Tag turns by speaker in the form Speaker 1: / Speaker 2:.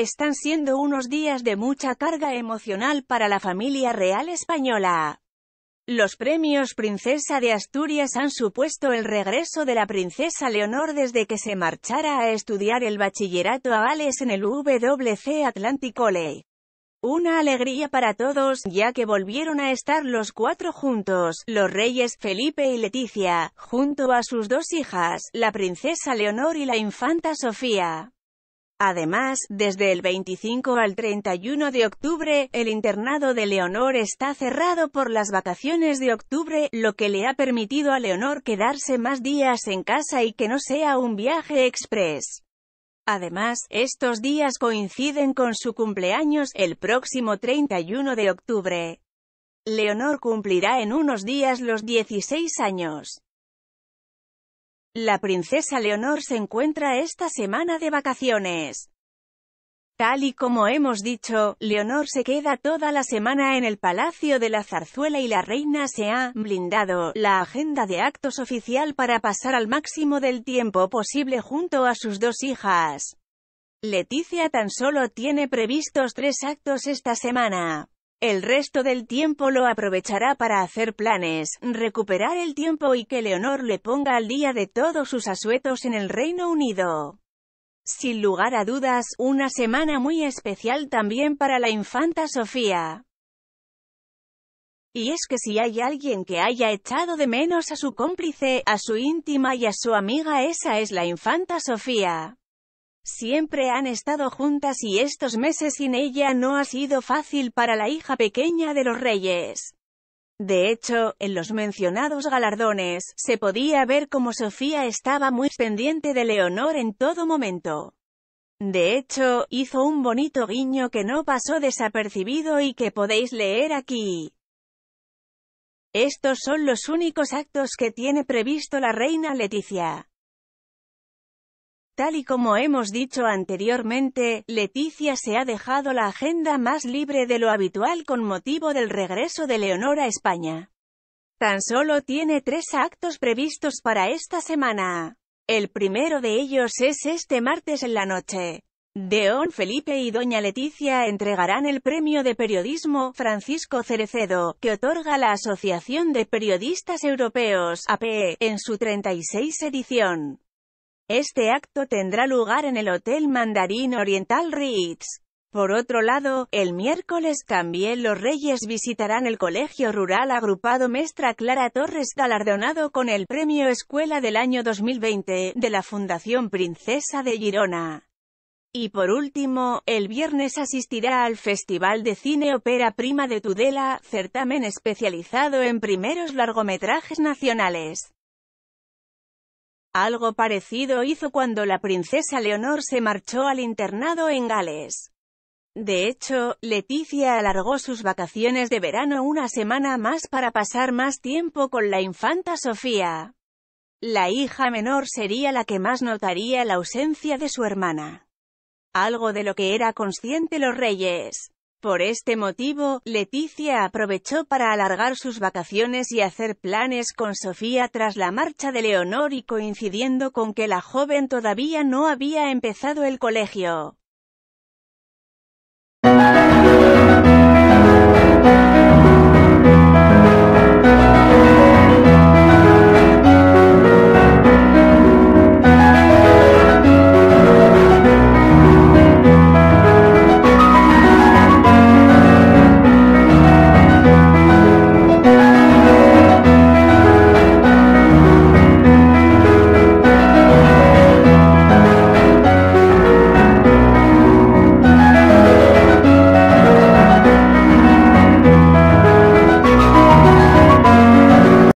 Speaker 1: Están siendo unos días de mucha carga emocional para la familia real española. Los premios Princesa de Asturias han supuesto el regreso de la princesa Leonor desde que se marchara a estudiar el bachillerato a Gales en el WC Atlantic College. Una alegría para todos, ya que volvieron a estar los cuatro juntos, los reyes Felipe y Leticia, junto a sus dos hijas, la princesa Leonor y la infanta Sofía. Además, desde el 25 al 31 de octubre, el internado de Leonor está cerrado por las vacaciones de octubre, lo que le ha permitido a Leonor quedarse más días en casa y que no sea un viaje express. Además, estos días coinciden con su cumpleaños, el próximo 31 de octubre. Leonor cumplirá en unos días los 16 años. La princesa Leonor se encuentra esta semana de vacaciones. Tal y como hemos dicho, Leonor se queda toda la semana en el Palacio de la Zarzuela y la reina se ha blindado la agenda de actos oficial para pasar al máximo del tiempo posible junto a sus dos hijas. Leticia tan solo tiene previstos tres actos esta semana. El resto del tiempo lo aprovechará para hacer planes, recuperar el tiempo y que Leonor le ponga al día de todos sus asuetos en el Reino Unido. Sin lugar a dudas, una semana muy especial también para la infanta Sofía. Y es que si hay alguien que haya echado de menos a su cómplice, a su íntima y a su amiga esa es la infanta Sofía. Siempre han estado juntas y estos meses sin ella no ha sido fácil para la hija pequeña de los reyes. De hecho, en los mencionados galardones, se podía ver cómo Sofía estaba muy pendiente de Leonor en todo momento. De hecho, hizo un bonito guiño que no pasó desapercibido y que podéis leer aquí. Estos son los únicos actos que tiene previsto la reina Leticia. Tal y como hemos dicho anteriormente, Leticia se ha dejado la agenda más libre de lo habitual con motivo del regreso de Leonor a España. Tan solo tiene tres actos previstos para esta semana. El primero de ellos es este martes en la noche. Deón Felipe y Doña Leticia entregarán el premio de periodismo Francisco Cerecedo, que otorga la Asociación de Periodistas Europeos, APE, en su 36 edición. Este acto tendrá lugar en el Hotel Mandarín Oriental Ritz. Por otro lado, el miércoles también los Reyes visitarán el Colegio Rural agrupado Mestra Clara Torres galardonado con el Premio Escuela del año 2020 de la Fundación Princesa de Girona. Y por último, el viernes asistirá al Festival de Cine Opera Prima de Tudela, certamen especializado en primeros largometrajes nacionales. Algo parecido hizo cuando la princesa Leonor se marchó al internado en Gales. De hecho, Leticia alargó sus vacaciones de verano una semana más para pasar más tiempo con la infanta Sofía. La hija menor sería la que más notaría la ausencia de su hermana. Algo de lo que era consciente los reyes. Por este motivo, Leticia aprovechó para alargar sus vacaciones y hacer planes con Sofía tras la marcha de Leonor y coincidiendo con que la joven todavía no había empezado el colegio.